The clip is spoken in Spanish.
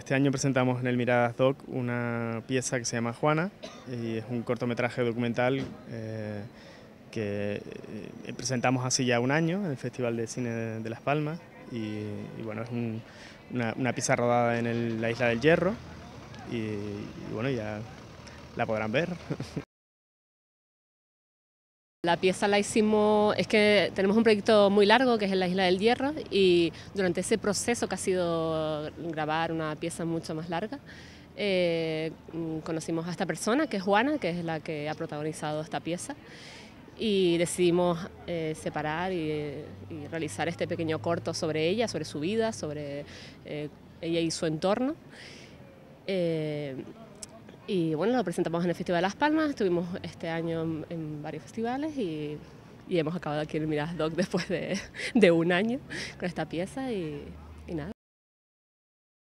Este año presentamos en el Miradas Doc una pieza que se llama Juana y es un cortometraje documental eh, que eh, presentamos hace ya un año en el Festival de Cine de Las Palmas y, bueno, es una, pieza rodada en la Isla del Hierro y bueno, ya la podrán ver. La pieza la hicimos, es que tenemos un proyecto muy largo que es en la Isla del Hierro y durante ese proceso que ha sido grabar una pieza mucho más larga, eh, conocimos a esta persona que es Juana, que es la que ha protagonizado esta pieza y decidimos eh, separar y, realizar este pequeño corto sobre ella, sobre su vida, sobre eh, ella y su entorno. Y bueno, lo presentamos en el Festival de Las Palmas, estuvimos este año en, varios festivales y, hemos acabado aquí en Miras Doc después de, un año con esta pieza y nada.